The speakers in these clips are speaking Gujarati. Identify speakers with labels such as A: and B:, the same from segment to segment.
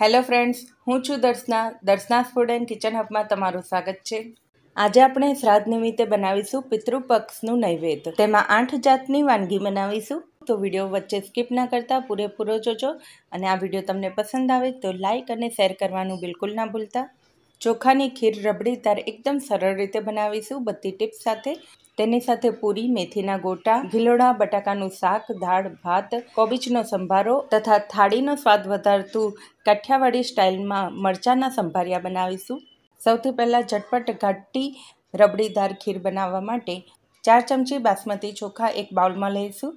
A: હેલો ફ્રેન્ડ્સ હું છું Darshana Darshana food and kitchen હબમાં તમારું સ્વાગત છે આજે આપણે શ્રાદ્ધ નિમિત્તે બનાવીશું પિતૃપક્ષનું નૈવેદ તેમાં આઠ જાતની વાનગી બનાવીશું તો વિડીયો વચ્ચે સ્કીપ ના કરતા પૂરેપૂરો જોજો અને આ વિડીયો તમને પસંદ આવે તો લાઇક અને શેર કરવાનું બિલકુલ ના ભૂલતા ચોખાની ખીર રબડીદાર એકદમ સરળ રીતે બનાવીશું બધી ટિપ્સ સાથે તેની સાથે પૂરી મેથીના ગોટા ગીલોડા બટાકાનું શાક દાળ ભાત કોબીજનો સંભારો તથા થાળીનો સ્વાદ વધારતું કાઠિયાવાડી સ્ટાઇલમાં મરચાંના સંભારિયા બનાવીશું સૌથી પહેલાં ઝટપટ ઘાટી રબડીદાર ખીર બનાવવા માટે ચાર ચમચી બાસમતી ચોખા એક બાઉલમાં લઈશું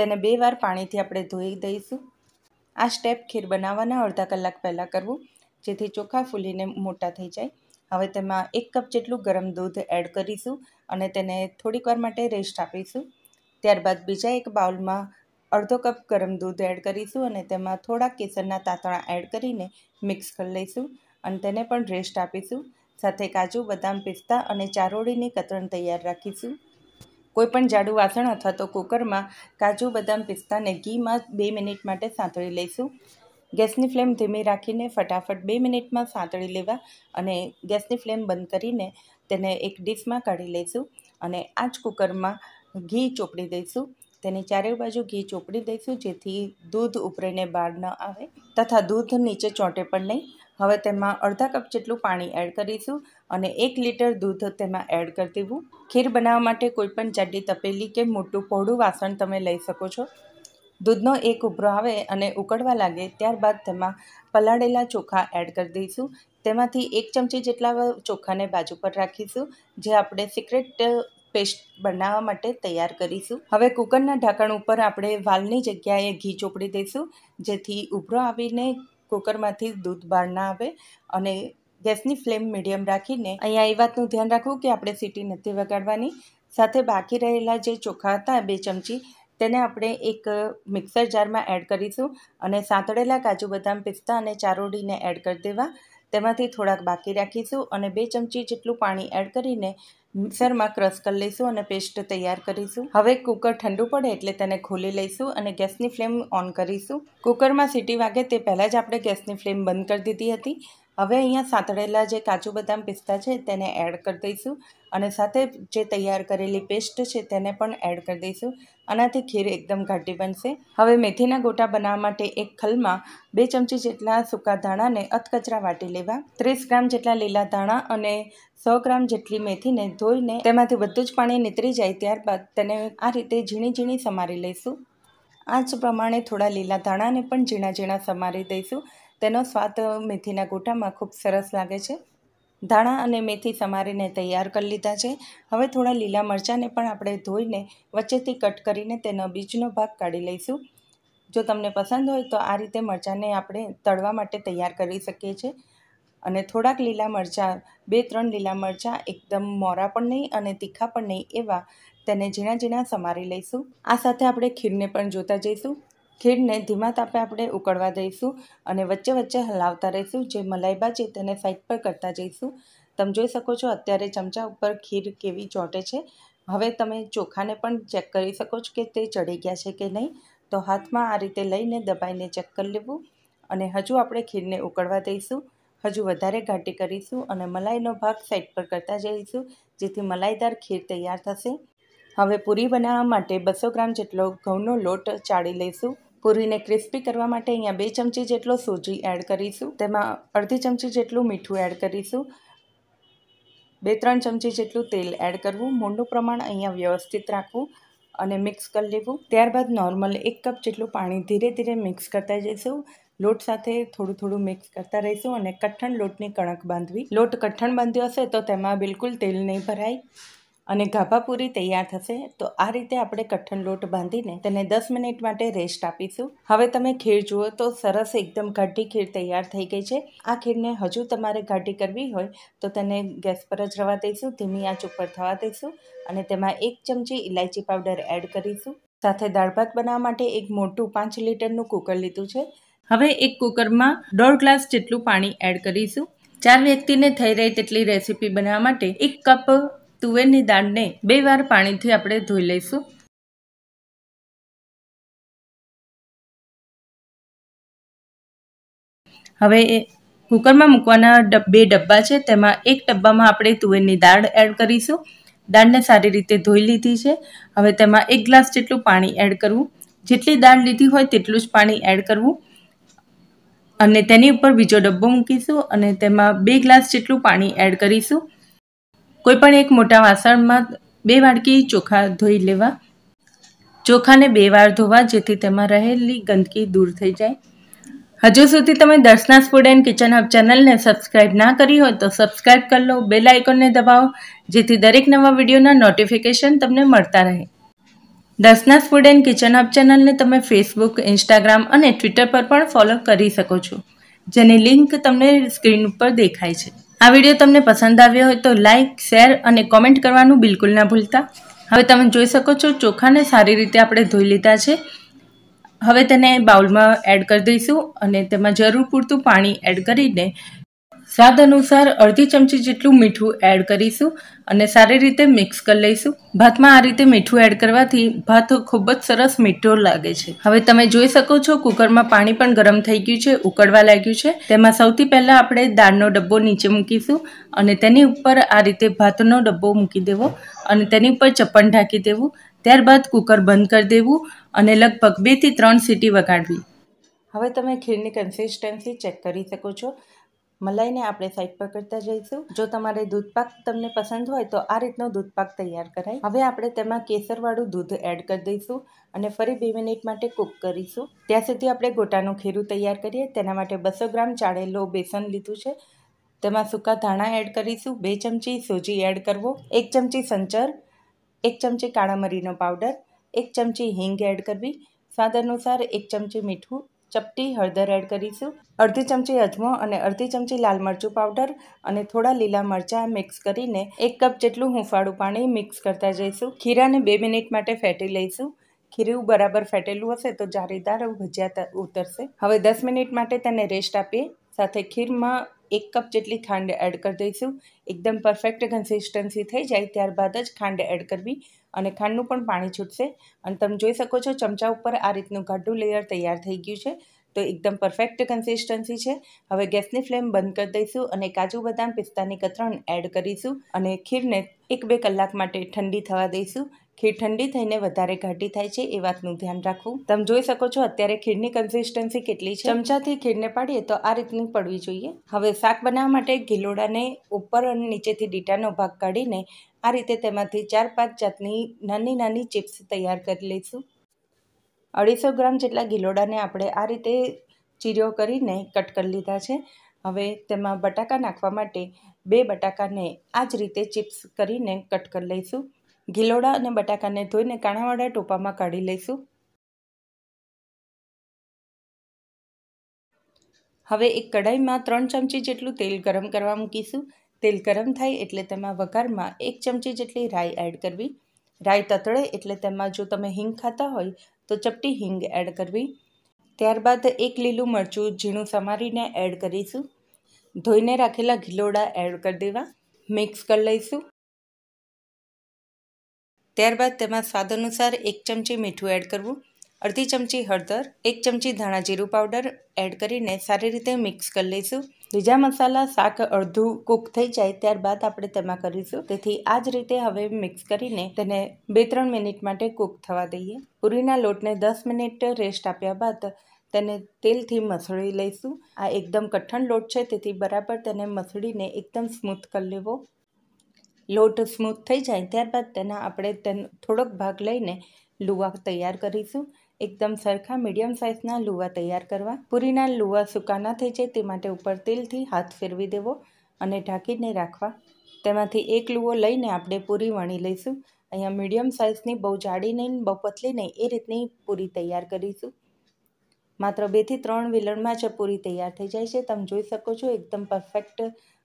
A: તેને બે વાર પાણીથી આપણે ધોઈ દઈશું આ સ્ટેપ ખીર બનાવવાના અડધા કલાક પહેલાં કરવું જેથી ચોખા ફૂલીને મોટા થઈ જાય હવે તેમાં એક કપ જેટલું ગરમ દૂધ એડ કરીશું અને તેને થોડીક વાર માટે રેસ્ટ આપીશું ત્યારબાદ બીજા એક બાઉલમાં અડધો કપ ગરમ દૂધ એડ કરીશું અને તેમાં થોડા કેસરના તાતણા એડ કરીને મિક્સ કરી લઈશું અને તેને પણ રેસ્ટ આપીશું સાથે કાજુ બદામ પિસ્તા અને ચારોળીની કતરણ તૈયાર રાખીશું કોઈપણ જાડુ વાસણ અથવા તો કુકરમાં કાજુ બદામ પિસ્તાને ઘીમાં બે મિનિટ માટે સાંતળી લઈશું ગેસની ફ્લેમ ધીમી રાખીને ફટાફટ બે મિનિટમાં સાંતળી લેવા અને ગેસની ફ્લેમ બંધ કરીને તેને એક ડીશમાં કાઢી લઈશું અને આ જ કુકરમાં ઘી ચોપડી દઈશું તેની ચારે બાજુ ઘી ચોપડી દઈશું જેથી દૂધ ઉભરીને બહાર ન આવે તથા દૂધ નીચે ચોંટે પણ નહીં હવે તેમાં અડધા કપ જેટલું પાણી એડ કરીશું અને એક લીટર દૂધ તેમાં એડ કરી દેવું ખીર બનાવવા માટે કોઈપણ જાડી તપેલી કે મોટું પહોળું વાસણ તમે લઈ શકો છો દૂધનો એક ઉભરો આવે અને ઉકળવા લાગે ત્યારબાદ તેમાં પલાળેલા ચોખા એડ કરી દઈશું તેમાંથી એક ચમચી જેટલા ચોખાને બાજુ પર રાખીશું જે આપણે સિક્રેટ પેસ્ટ બનાવવા માટે તૈયાર કરીશું હવે કુકરના ઢાંકણ ઉપર આપણે વાલની જગ્યાએ ઘી ચોપડી દઈશું જેથી ઉભરો આવીને કુકરમાંથી દૂધ બહાર ના આવે અને ગેસની ફ્લેમ મીડિયમ રાખીને અહીંયા એ વાતનું ધ્યાન રાખવું કે આપણે સીટી નથી વગાડવાની સાથે બાકી રહેલા જે ચોખા હતા બે ચમચી તેને આપણે એક મિક્સર જારમાં એડ કરીશું અને સાંતળેલા કાજુ બદામ પિસ્તા અને ચારોડીને એડ કરી દેવા તેમાંથી થોડાક બાકી રાખીશું અને બે ચમચી જેટલું પાણી એડ કરીને મિક્સરમાં ક્રશ કરી લઈશું અને પેસ્ટ તૈયાર કરીશું હવે કુકર ઠંડુ પડે એટલે તેને ખોલી લઈશું અને ગેસની ફ્લેમ ઓન કરીશું કુકરમાં સીટી વાગે તે પહેલાં જ આપણે ગેસની ફ્લેમ બંધ કરી દીધી હતી હવે અહીંયા સાતળેલા જે કાજુ બદામ પિસ્તા છે તેને એડ કરી દઈશું અને સાથે જે તૈયાર કરેલી પેસ્ટ છે તેને પણ એડ કરી દઈશું આનાથી ખીર એકદમ ઘાટી બનશે હવે મેથીના ગોટા બનાવવા માટે એક ખલમાં બે ચમચી જેટલા સૂકા ધાણાને અધકચરા વાટી લેવા ત્રીસ ગ્રામ જેટલા લીલા ધાણા અને સો ગ્રામ જેટલી મેથીને ધોઈને તેમાંથી બધું જ પાણી નીતરી જાય ત્યારબાદ તેને આ રીતે ઝીણી ઝીણી સમારી લઈશું આ જ પ્રમાણે થોડા લીલા ધાણાને પણ ઝીણા ઝીણા સમારી દઈશું તેનો સ્વાદ મેથીના ગોટામાં ખૂબ સરસ લાગે છે ધાણા અને મેથી સમારીને તૈયાર કરી લીધા છે હવે થોડા લીલા મરચાંને પણ આપણે ધોઈને વચ્ચેથી કટ કરીને તેનો બીજનો ભાગ કાઢી લઈશું જો તમને પસંદ હોય તો આ રીતે મરચાંને આપણે તળવા માટે તૈયાર કરી શકીએ છીએ અને થોડાક લીલા મરચાં બે ત્રણ લીલા મરચાં એકદમ મોરા પણ નહીં અને તીખા પણ નહીં એવા તેને ઝીણા ઝીણા સમારી લઈશું આ સાથે આપણે ખીરને પણ જોતા જઈશું ખીરને ધીમા તાપે આપણે ઉકળવા દઈશું અને વચ્ચે વચ્ચે હલાવતા રહીશું જે મલાઈબા છે તેને સાઈડ પર કરતા જઈશું તમે જોઈ શકો છો અત્યારે ચમચા ઉપર ખીર કેવી ચોંટે છે હવે તમે ચોખાને પણ ચેક કરી શકો છો કે તે ચડી ગયા છે કે નહીં તો હાથમાં આ રીતે લઈને દબાઈને ચેક કરી લેવું અને હજુ આપણે ખીરને ઉકળવા દઈશું હજુ વધારે ઘાટી કરીશું અને મલાઈનો ભાગ સાઈડ પર કરતા જઈશું જેથી મલાઈદાર ખીર તૈયાર થશે હવે પૂરી બનાવવા માટે બસો ગ્રામ જેટલો ઘઉંનો લોટ ચાળી લઈશું પૂરીને ક્રિસ્પી કરવા માટે અહીંયા બે ચમચી જેટલો સોજી એડ કરીશું તેમાં અડધી ચમચી જેટલું મીઠું એડ કરીશું બે ત્રણ ચમચી જેટલું તેલ એડ કરવું મોંડું પ્રમાણ અહીંયા વ્યવસ્થિત રાખવું અને મિક્સ કરી લેવું ત્યારબાદ નોર્મલ એક કપ જેટલું પાણી ધીરે ધીરે મિક્સ કરતા જઈશું લોટ સાથે થોડું થોડું મિક્સ કરતા રહીશું અને કઠણ લોટની કણક બાંધવી લોટ કઠણ બાંધ્યો હશે તો તેમાં બિલકુલ તેલ નહીં ભરાય અને ગાભાપુરી તૈયાર થશે તો આ રીતે આપણે કઠણ લોટ બાંધીને તેને દસ મિનિટ માટે રેસ્ટ આપીશું હવે તમે ખીર જુઓ તો સરસ એકદમ ગાઢી ખીર તૈયાર થઈ ગઈ છે આ ખીરને હજુ તમારે ગાઢી કરવી હોય તો તેને ગેસ પર જ રવા દઈશું ધીમી આંચ ઉપર થવા દઈશું અને તેમાં એક ચમચી ઇલાયચી પાવડર એડ કરીશું સાથે દાળ ભાત બનાવવા માટે એક મોટું પાંચ લીટરનું કુકર લીધું છે હવે એક કુકરમાં દોઢ ગ્લાસ જેટલું પાણી એડ કરીશું ચાર વ્યક્તિને થઈ રહી તેટલી રેસીપી બનાવવા માટે એક કપ તુવેરની દાળને બે વાર પાણીથી આપણે ધોઈ લઈશું હવે કુકરમાં મૂકવાના બે ડબ્બા છે તેમાં એક ડબ્બામાં આપણે તુવેરની દાળ એડ કરીશું દાળને સારી રીતે ધોઈ લીધી છે હવે તેમાં એક ગ્લાસ જેટલું પાણી એડ કરવું જેટલી દાળ લીધી હોય તેટલું જ પાણી એડ કરવું અને તેની ઉપર બીજો ડબ્બો મૂકીશું અને તેમાં બે ગ્લાસ જેટલું પાણી એડ કરીશું કોઈપણ એક મોટા વાસણમાં બે વાડકી ચોખા ધોઈ લેવા ચોખાને બે વાર ધોવા જેથી તેમાં રહેલી ગંદકી દૂર થઈ જાય હજુ સુધી તમે Darshana food and kitchen hub ચેનલને સબસ્ક્રાઈબ ના કરી હોય તો સબસ્ક્રાઇબ કરી લો બેલ આઇકોનને દબાવો જેથી દરેક નવા વિડીયોના નોટિફિકેશન તમને મળતા રહે Darshana food and kitchen hub ચેનલને તમે ફેસબુક ઇન્સ્ટાગ્રામ અને ટ્વિટર પર પણ ફોલો કરી શકો છો જેની લિંક તમને સ્ક્રીન ઉપર દેખાય છે આ વિડીયો તમને પસંદ આવ્યો હોય તો લાઇક શેર અને કોમેન્ટ કરવાનું બિલકુલ ના ભૂલતા હવે તમે જોઈ શકો છો ચોખાને સારી રીતે આપણે ધોઈ લીધા છે હવે તેને બાઉલમાં એડ કરી દઈશું અને તેમાં જરૂર પૂરતું પાણી એડ કરીને સ્વાદ અનુસાર અડધી ચમચી જેટલું મીઠું એડ કરીશું અને સારી રીતે મિક્સ કરી લઈશું ભાતમાં આ રીતે મીઠું એડ કરવાથી ભાત ખૂબ જ સરસ મીઠો લાગે છે હવે તમે જોઈ શકો છો કુકરમાં પાણી પણ ગરમ થઈ ગયું છે ઉકળવા લાગ્યું છે તેમાં સૌથી પહેલાં આપણે દાળનો ડબ્બો નીચે મૂકીશું અને તેની ઉપર આ રીતે ભાતનો ડબ્બો મૂકી દેવો અને તેની ઉપર ચપ્પન ઢાંકી દેવું ત્યારબાદ કુકર બંધ કરી દેવું અને લગભગ બેથી ત્રણ સીટી વગાડવી હવે તમે ખીરની કન્સિસ્ટન્સી ચેક કરી શકો છો મલાઈને આપણે સાઈડ પર કરતા જઈશું જો તમારે દૂધપાક તમને પસંદ હોય તો આ રીતનો દૂધપાક તૈયાર કરાય હવે આપણે તેમાં કેસરવાળું દૂધ એડ કરી દઈશું અને ફરી બે મિનિટ માટે કૂક કરીશું ત્યાં સુધી આપણે ગોટાનું ખીરું તૈયાર કરીએ તેના માટે બસો ગ્રામ ચાળેલો બેસન લીધું છે તેમાં સૂકા ધાણા એડ કરીશું બે ચમચી સૂજી એડ કરવો એક ચમચી સંચર એક ચમચી કાળા મરીનો પાવડર એક ચમચી હિંગ એડ કરવી સ્વાદ અનુસાર એક ચમચી મીઠું ચપટી હળદર એડ કરીશું અડધી ચમચી અજમો અને અડધી ચમચી લાલ મરચું પાવડર અને થોડા લીલા મરચાં મિક્સ કરીને એક કપ જેટલું હુંફાળું પાણી મિક્સ કરતા જઈશું ખીરાને બે મિનિટ માટે ફેટી લઈશું ખીરું બરાબર ફેટેલું હશે તો જારીદાર ભજીયા ઉતરશે હવે દસ મિનિટ માટે તેને રેસ્ટ આપીએ સાથે ખીરમાં એક કપ જેટલી ખાંડ એડ કરી દઈશું એકદમ પરફેક્ટ કન્સિસ્ટન્સી થઈ જાય ત્યારબાદ જ ખાંડ એડ કરવી અને ખાંડનું પણ પાણી છૂટશે અને તમે જોઈ શકો છો ચમચા ઉપર આ રીતનું ગાઢું લેયર તૈયાર થઈ ગયું છે તો એકદમ પરફેક્ટ કન્સિસ્ટન્સી છે હવે ગેસની ફ્લેમ બંધ કરી દઈશું અને કાજુ બદામ પિસ્તાની કતરણ એડ કરીશું અને ખીરને એક બે કલાક માટે ઠંડી થવા દઈશું ખીર ઠંડી થઈને વધારે ઘાટી થાય છે એ વાતનું ધ્યાન રાખવું તમે જોઈ શકો છો અત્યારે ખીરની કન્સિસ્ટન્સી કેટલી છે ચમચાથી ખીરને પાડીએ તો આ રીતની પડવી જોઈએ હવે શાક બનાવવા માટે ગીલોડાને ઉપર અને નીચેથી ડીટાનો ભાગ કાઢીને આ રીતે તેમાંથી ચાર પાંચ જાતની નાની નાની ચિપ્સ તૈયાર કરી લઈશું અઢીસો ગ્રામ જેટલા ગિલોડાને આપણે આ રીતે ચીરીઓ કરીને કટ કરી લીધા છે હવે તેમાં બટાકા નાખવા માટે બે બટાકાને આ જ રીતે ચિપ્સ કરીને કટ કરી લઈશું ગિલોડા અને બટાકાને ધોઈને કાણાવાળા ટોપામાં કાઢી લઈશું હવે એક કઢાઈમાં ત્રણ ચમચી જેટલું તેલ ગરમ કરવા મૂકીશું તેલ ગરમ થાય એટલે તેમાં વઘારમાં એક ચમચી જેટલી રાઈ એડ કરવી રાઈ તતળે એટલે તેમાં જો તમે હિંગ ખાતા હોય તો ચપટી હિંગ એડ કરવી ત્યારબાદ એક લીલું મરચું ઝીણું સમારીને એડ કરીશું ધોઈને રાખેલા ઘીલોડા એડ કરી દેવા મિક્સ કરી લઈશું ત્યારબાદ તેમાં સ્વાદ અનુસાર એક ચમચી મીઠું એડ કરવું અડધી ચમચી હળદર એક ચમચી ધાણા જીરું પાવડર એડ કરીને સારી રીતે મિક્સ કરી લઈશું બીજા મસાલા શાક અડધું કૂક થઈ જાય ત્યારબાદ આપણે તેમાં કરીશું તેથી આ જ રીતે હવે મિક્સ કરીને તેને બે ત્રણ મિનિટ માટે કૂક થવા દઈએ પૂરીના લોટને દસ મિનિટ રેસ્ટ આપ્યા બાદ તેને તેલથી મસળી લઈશું આ એકદમ કઠણ લોટ છે તેથી બરાબર તેને મસળીને એકદમ સ્મૂથ કરી લેવો લોટ સ્મૂથ થઈ જાય ત્યારબાદ તેના આપણે તેનો થોડોક ભાગ લઈને લુવા તૈયાર કરીશું એકદમ સરખા મીડિયમ સાઇઝના લુવા તૈયાર કરવા પૂરીના લુવા સૂકા ન થઈ જાય તે માટે ઉપર તેલથી હાથ ફેરવી દેવો અને ઢાંકીને રાખવા તેમાંથી એક લુવો લઈને આપણે પૂરી વણી લઈશું અહીંયા મીડિયમ સાઇઝની બહુ જાડી નહીં બહુ પતલી નહીં એ રીતની પૂરી તૈયાર કરીશું માત્ર બેથી ત્રણ વિલણમાં જ પૂરી તૈયાર થઈ જાય છે તમે જોઈ શકો છો એકદમ પરફેક્ટ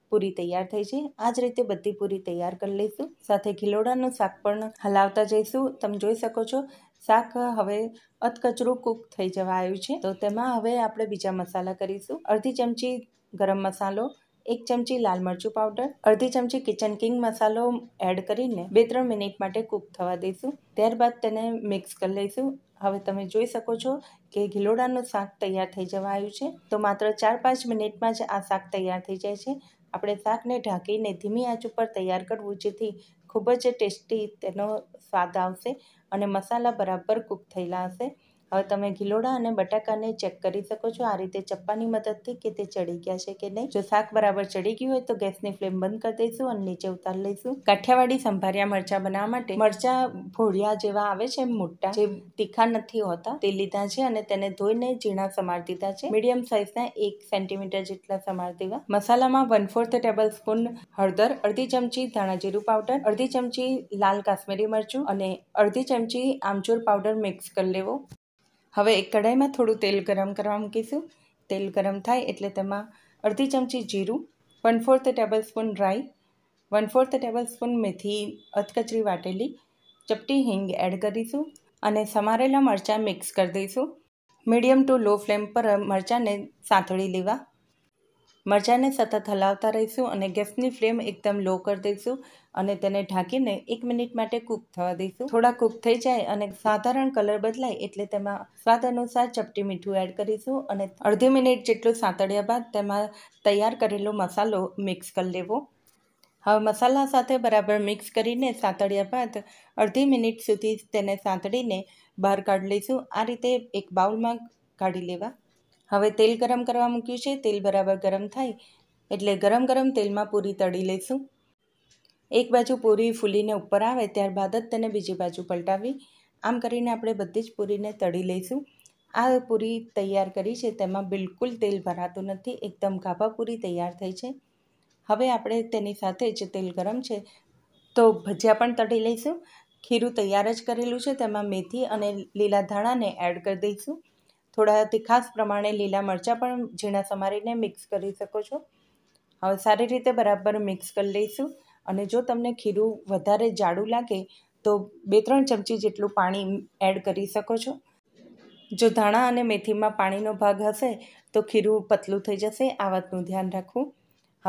A: પૂરી તૈયાર થઈ છે આ જ રીતે બધી પૂરી તૈયાર કરી લઈશું સાથે ખીલોડાનું શાક પણ હલાવતા જઈશું તમે જોઈ શકો છો શાક હવે અધકચરું કૂક થઈ જવા આવ્યું છે તો તેમાં હવે આપણે બીજા મસાલા કરીશું અડધી ચમચી ગરમ મસાલો એક ચમચી લાલ મરચું પાવડર અડધી ચમચી કિચન કિંગ મસાલો એડ કરીને બે ત્રણ મિનિટ માટે કૂક થવા દઈશું ત્યારબાદ તેને મિક્સ કરી લઈશું હવે તમે જોઈ શકો છો કે ઘીલોડાનું શાક તૈયાર થઈ જવા આવ્યું છે તો માત્ર ચાર પાંચ મિનિટમાં જ આ શાક તૈયાર થઈ જાય છે આપણે શાકને ઢાંકીને ધીમી આંચ ઉપર તૈયાર કરવું જેથી ખૂબ જ ટેસ્ટી તેનો સ્વાદ આવશે અને મસાલા બરાબર કૂક થયેલા હશે હવે તમે ગીલોડા અને બટાકાને ચેક કરી શકો છો આ રીતે ચપ્પાની મદદથી કે તે ચડી ગયા છે કે નહીં જો શાક બરાબર ચડી ગયું હોય તો ગેસની ફ્લેમ બંધ કરી દઈશું અને નીચે ઉતારી લઈશું કાઠિયાવાડી સંભાર્યા મરચાં બનાવવા માટે મરચાં ભોળિયા જેવા આવે છે મોટા જે તીખા નથી હોતા તે લીધા છે અને તેને ધોઈને ઝીણા સમાર દીધા છે મીડિયમ સાઇઝના એક સેન્ટીમીટર જેટલા સમાર દેવા મસાલામાં વન ફોર્થ ટેબલ સ્પૂન હળદર અડધી ચમચી ધાણા જીરું પાવડર અડધી ચમચી લાલ કાશ્મીરી મરચું અને અડધી ચમચી આમચૂર પાવડર મિક્સ કરી લેવો હવે એક કઢાઈમાં થોડું તેલ ગરમ કરવા મૂકીશું તેલ ગરમ થાય એટલે તેમાં અડધી ચમચી જીરું one fourth tablespoon dry one fourth tablespoon મેથી અધકચરી વાટેલી ચપટી હિંગ એડ કરીશું અને સમારેલા મરચાં મિક્સ કરી દઈશું મીડિયમ ટુ લો ફ્લેમ પર મરચાંને સાંથળી લેવા મરચાંને સતત હલાવતા રહીશું અને ગેસની ફ્લેમ એકદમ લો કરી દઈશું અને તેને ઢાંકીને એક મિનિટ માટે કૂક થવા દઈશું થોડા કૂક થઈ જાય અને સાધારણ કલર બદલાય એટલે તેમાં સ્વાદ અનુસાર ચપટી મીઠું એડ કરીશું અને અડધી મિનિટ જેટલું સાંતળ્યા બાદ તેમાં તૈયાર કરેલો મસાલો મિક્સ કરી લેવો હવે મસાલા સાથે બરાબર મિક્સ કરીને સાંતળ્યા બાદ અડધી મિનિટ સુધી તેને સાંતળીને બહાર કાઢી લઈશું આ રીતે એક બાઉલમાં કાઢી લેવા હવે તેલ ગરમ કરવા મૂક્યું છે તેલ બરાબર ગરમ થાય એટલે ગરમ ગરમ તેલમાં પૂરી તળી લઈશું એક બાજુ પૂરી ફૂલીને ઉપર આવે ત્યારબાદ જ તેને બીજી બાજુ પલટાવી આમ કરીને આપણે બધી જ પૂરીને તળી લઈશું આ પૂરી તૈયાર કરી છે તેમાં બિલકુલ તેલ ભરાતું નથી એકદમ ગાભા પૂરી તૈયાર થઈ છે હવે આપણે તેની સાથે જ તેલ ગરમ છે તો ભજીયા પણ તળી લઈશું ખીરું તૈયાર જ કરેલું છે તેમાં મેથી અને લીલા ધાણાને એડ કરી દઈશું થોડા તીખાસ પ્રમાણે લીલા મરચાં પણ ઝીણા સમારીને મિક્સ કરી શકો છો હવે સારી રીતે બરાબર મિક્સ કરી લઈશું અને જો તમને ખીરું વધારે જાડું લાગે તો બે ત્રણ ચમચી જેટલું પાણી એડ કરી શકો છો જો ધાણા અને મેથીમાં પાણીનો ભાગ હશે તો ખીરું પતલું થઈ જશે આ વાતનું ધ્યાન રાખવું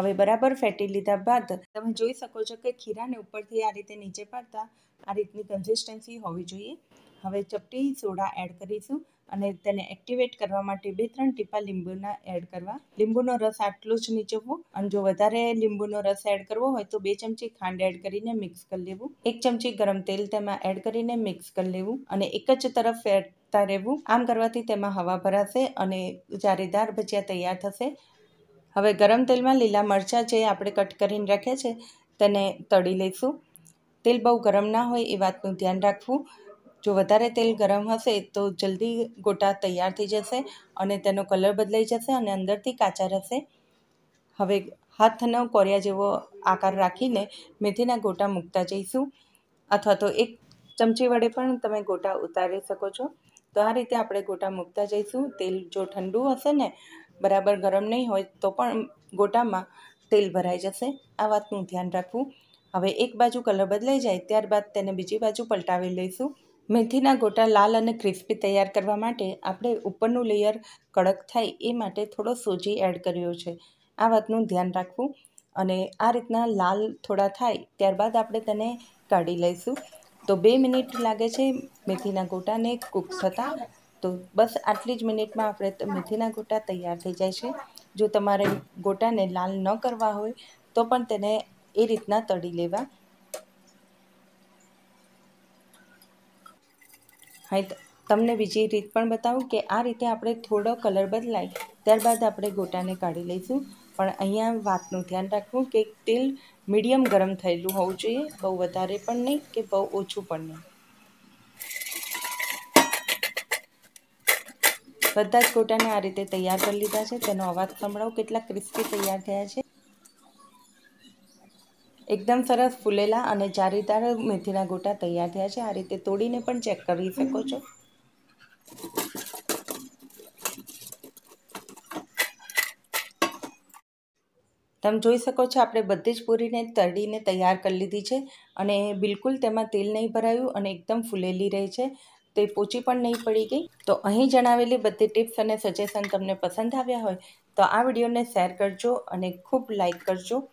A: હવે બરાબર ફેટી લીધા બાદ તમે જોઈ શકો છો કે ખીરાને ઉપરથી આ રીતે નીચે પાડતા આ રીતની કન્સિસ્ટન્સી હોવી જોઈએ હવે ચપટી સોડા એડ કરીશું અને તેને એક્ટિવેટ કરવા માટે બે ત્રણ ટીપા લીંબુના એડ કરવા લીંબુનો રસ આટલો જ નીચોવો અને જો વધારે લીંબુનો રસ એડ કરવો હોય તો બે ચમચી ખાંડ એડ કરીને મિક્સ કરી લેવું એક ચમચી ગરમ તેલ તેમાં એડ કરીને મિક્સ કરી લેવું અને એક જ તરફ ફેરતા રહેવું આમ કરવાથી તેમાં હવા ભરાશે અને જારેદાર ભજીયા તૈયાર થશે હવે ગરમ તેલમાં લીલા મરચાં જે આપણે કટ કરીને રાખ્યા છે તેને તળી લઈશું તેલ બહુ ગરમ ના હોય એ વાતનું ધ્યાન રાખવું જો વધારે તેલ ગરમ હશે તો જલ્દી ગોટા તૈયાર થઈ જશે અને તેનો કલર બદલાઈ જશે અને અંદરથી કાચા રહેશે હવે હાથનો કોરિયા જેવો આકાર રાખીને મેથીના ગોટા મૂકતા જઈશું અથવા તો એક ચમચી વડે પણ તમે ગોટા ઉતારી શકો છો તો આ રીતે આપણે ગોટા મૂકતા જઈશું તેલ જો ઠંડુ હશે ને બરાબર ગરમ નહીં હોય તો પણ ગોટામાં તેલ ભરાઈ જશે આ વાતનું ધ્યાન રાખવું હવે એક બાજુ કલર બદલાઈ જાય ત્યારબાદ તેને બીજી બાજુ પલટાવી લઈશું મેથીના ગોટા લાલ અને ક્રિસ્પી તૈયાર કરવા માટે આપણે ઉપરનું લેયર કડક થાય એ માટે થોડો સોજી એડ કર્યો છે આ વાતનું ધ્યાન રાખવું અને આ રીતના લાલ થોડા થાય ત્યારબાદ આપણે તેને કાઢી લઈશું તો બે મિનિટ લાગે છે મેથીના ગોટાને કૂક થતાં તો બસ આટલી જ મિનિટમાં આપણે મેથીના ગોટા તૈયાર થઈ જાય છે જો તમારે ગોટાને લાલ ન કરવા હોય તો પણ તેને એ રીતના તળી લેવા અહીં તમને બીજી રીત પણ બતાવું કે આ રીતે આપણે થોડો કલર બદલાય ત્યારબાદ આપણે ગોટાને કાઢી લઈશું પણ અહીંયા વાતનું ધ્યાન રાખવું કે તેલ મીડિયમ ગરમ થયેલું હોવું જોઈએ બહુ વધારે પણ નહીં કે બહુ ઓછું પણ નહીં બધા જ ગોટાને આ રીતે તૈયાર કરી લીધા છે તેનો અવાજ સંભળાવો કેટલા ક્રિસ્પી તૈયાર થયા છે એકદમ સરસ ફૂલેલા અને જારીદાર મેથીના ગોટા તૈયાર થયા છે આ રીતે તોડીને પણ ચેક કરી શકો છો તમે જોઈ શકો છો આપણે બધી જ પૂરીને તળીને તૈયાર કરી લીધી છે અને બિલકુલ તેમાં તેલ નહીં ભરાયું અને એકદમ ફૂલેલી રહી છે તે પોચી પણ નહીં પડી ગઈ તો અહીં જણાવેલી બધી ટિપ્સ અને સજેશન તમને પસંદ આવ્યા હોય તો આ વિડીયોને શેર કરજો અને ખૂબ લાઇક કરજો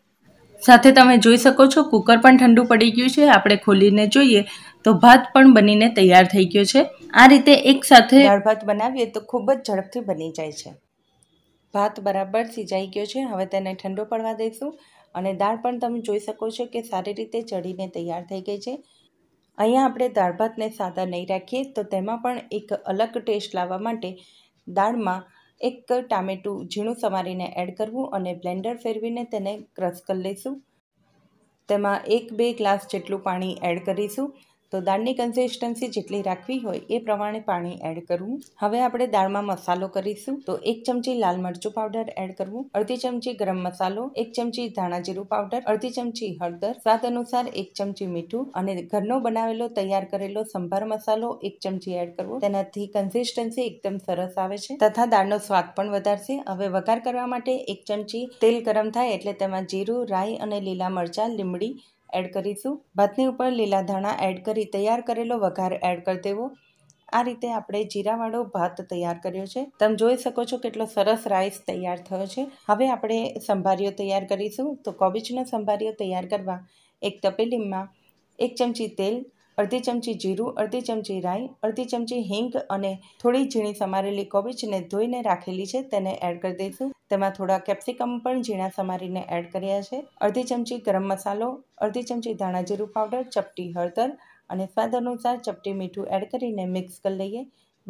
A: સાથે તમે જોઈ શકો છો કુકર પણ ઠંડુ પડી ગયું છે આપણે ખોલીને જોઈએ તો ભાત પણ બનીને તૈયાર થઈ ગયો છે આ રીતે એક સાથે દાળ ભાત બનાવીએ તો ખૂબ જ ઝડપથી બની જાય છે ભાત બરાબર સિજાઈ ગયો છે હવે તેને ઠંડો પડવા દઈશું અને દાળ પણ તમે જોઈ શકો છો કે સારી રીતે ચડીને તૈયાર થઈ ગઈ છે અહીંયા આપણે દાળ ભાતને સાદા નહીં રાખીએ તો તેમાં પણ એક અલગ ટેસ્ટ લાવવા માટે દાળમાં એક ટામેટું ઝીણું સમારીને એડ કરવું અને બ્લેન્ડર ફેરવીને તેને ક્રશ કરી લઈશું તેમાં એક બે ગ્લાસ જેટલું પાણી એડ કરીશું તો દાળની કન્સિસ્ટન્સી જેટલી રાખવી હોય એ પ્રમાણે પાણી એડ કરવું હવે આપણે દાળમાં મસાલો કરીશું તો એક ચમચી લાલ મરચું પાવડર એડ કરવું અડધી ચમચી ગરમ મસાલો એક ચમચી ધાણા જીરું પાવડર અડધી ચમચી હળદર સ્વાદ અનુસાર એક ચમચી મીઠું અને ઘરનો બનાવેલો તૈયાર કરેલો સંભાર મસાલો એક ચમચી એડ કરવો તેનાથી કન્સિસ્ટન્સી એકદમ સરસ આવે છે તથા દાળનો સ્વાદ પણ વધારશે હવે વઘાર કરવા માટે એક ચમચી તેલ ગરમ થાય એટલે તેમાં જીરું રાઈ અને લીલા મરચાં લીમડી એડ કરીશું ભાતની ઉપર લીલા ધાણા એડ કરી તૈયાર કરેલો વઘાર એડ કરી દેવો આ રીતે આપણે જીરાવાળો ભાત તૈયાર કર્યો છે તમે જોઈ શકો છો કેટલો સરસ રાઈસ તૈયાર થયો છે હવે આપણે સંભારીઓ તૈયાર કરીશું તો કોબીજના સંભારીઓ તૈયાર કરવા એક તપેલીમાં એક ચમચી તેલ અડધી ચમચી જીરું અડધી ચમચી રાઈ અડધી ચમચી હિંગ અને થોડી ઝીણી સમારેલી કોબીજને ધોઈને રાખેલી છે તેને એડ કરી દઈશું તેમાં થોડા કેપ્સિકમ પણ ઝીણા સમારીને એડ કર્યા છે અડધી ચમચી ગરમ મસાલો અડધી ચમચી ધાણા જીરું પાવડર ચપટી હળદર અને સ્વાદ અનુસાર ચપટી મીઠું એડ કરીને મિક્સ કરી લઈએ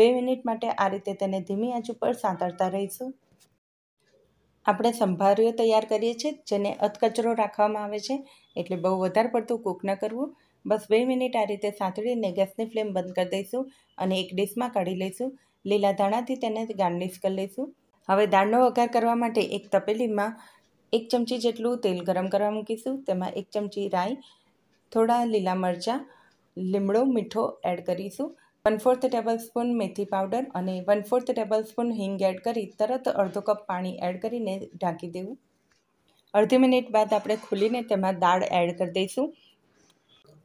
A: બે મિનિટ માટે આ રીતે તેને ધીમી આંચ ઉપર સાંતળતા રહીશું આપણે સંભારીઓ તૈયાર કરીએ છીએ જેને અધકચરો રાખવામાં આવે છે એટલે બહુ વધારે પડતું કૂક ન કરવું બસ બે મિનિટ આ રીતે સાંતળીને ગેસની ફ્લેમ બંધ કરી દઈશું અને એક ડીશમાં કાઢી લઈશું લીલા ધાણાથી તેને ગાર્નિશ કરી લઈશું હવે દાળનો વઘાર કરવા માટે એક તપેલીમાં એક ચમચી જેટલું તેલ ગરમ કરવા મૂકીશું તેમાં એક ચમચી રાઈ થોડા લીલા મરચાં લીમડો મીઠો એડ કરીશું વન ફોર્થ ટેબલ સ્પૂન મેથી પાવડર અને વન ફોર્થ ટેબલ સ્પૂન હિંગ એડ કરી તરત અડધો કપ પાણી એડ કરીને ઢાંકી દેવું અડધી મિનિટ બાદ આપણે ખોલીને તેમાં દાળ એડ કરી દઈશું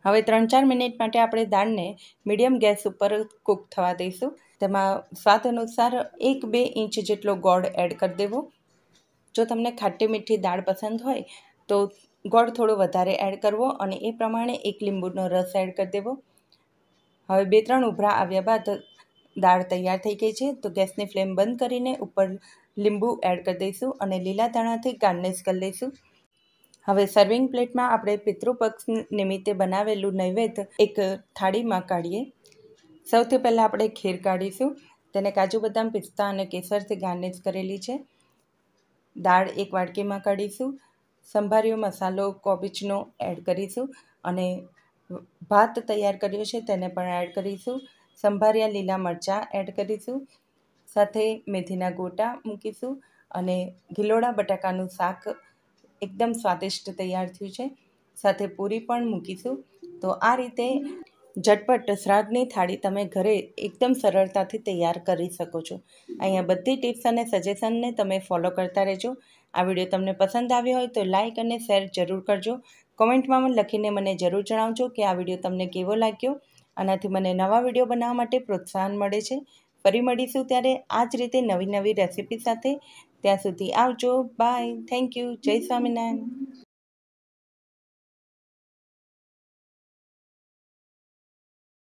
A: હવે ત્રણ ચાર મિનિટ માટે આપણે દાળને મીડિયમ ગેસ ઉપર કૂક થવા દઈશું તેમાં સ્વાદ અનુસાર એક બે ઇંચ જેટલો ગોળ એડ કરી દેવો જો તમને ખાટી મીઠી દાળ પસંદ હોય તો ગોળ થોડો વધારે એડ કરવો અને એ પ્રમાણે એક લીંબુનો રસ એડ કરી દેવો હવે બે ત્રણ ઉભરા આવ્યા બાદ દાળ તૈયાર થઈ ગઈ છે તો ગેસની ફ્લેમ બંધ કરીને ઉપર લીંબુ એડ કરી દઈશું અને લીલા ધાણાથી ગાર્નિશ કરી લઈશું હવે સર્વિંગ પ્લેટમાં આપણે પિતૃપક્ષ નિમિત્તે બનાવેલું નૈવેદ્ય એક થાળીમાં કાઢીએ સૌથી પહેલાં આપણે ખીર કાઢીશું તેને કાજુ બદામ પિસ્તા અને કેસરથી ગાર્નિશ કરેલી છે દાળ એક વાડકીમાં કાઢીશું સંભારીઓ મસાલો કોબીજનો એડ કરીશું અને ભાત તૈયાર કર્યો છે તેને પણ એડ કરીશું સંભાર્યા લીલા મરચાં એડ કરીશું સાથે મેથીના ગોટા મૂકીશું અને ગિલોડા બટાકાનું શાક એકદમ સ્વાદિષ્ટ તૈયાર થયું છે સાથે પૂરી પણ મૂકીશું તો આ રીતે ઝટપટ શ્રાદ્ધની થાળી તમે ઘરે એકદમ સરળતાથી તૈયાર કરી શકો છો અહીંયા બધી ટિપ્સ અને સજેશનને તમે ફોલો કરતા રહેજો આ વિડીયો તમને પસંદ આવ્યો હોય તો લાઇક અને શેર જરૂર કરજો કોમેન્ટમાં પણ લખીને મને જરૂર જણાવજો કે આ વિડીયો તમને કેવો લાગ્યો આનાથી મને નવા વિડીયો બનાવવા માટે પ્રોત્સાહન મળે છે ફરી મળીશું ત્યારે આ જ રીતે નવી નવી રેસીપી સાથે ત્યાં સુધી આવજો બાય થેન્ક યુ જય સ્વામિનારાયણ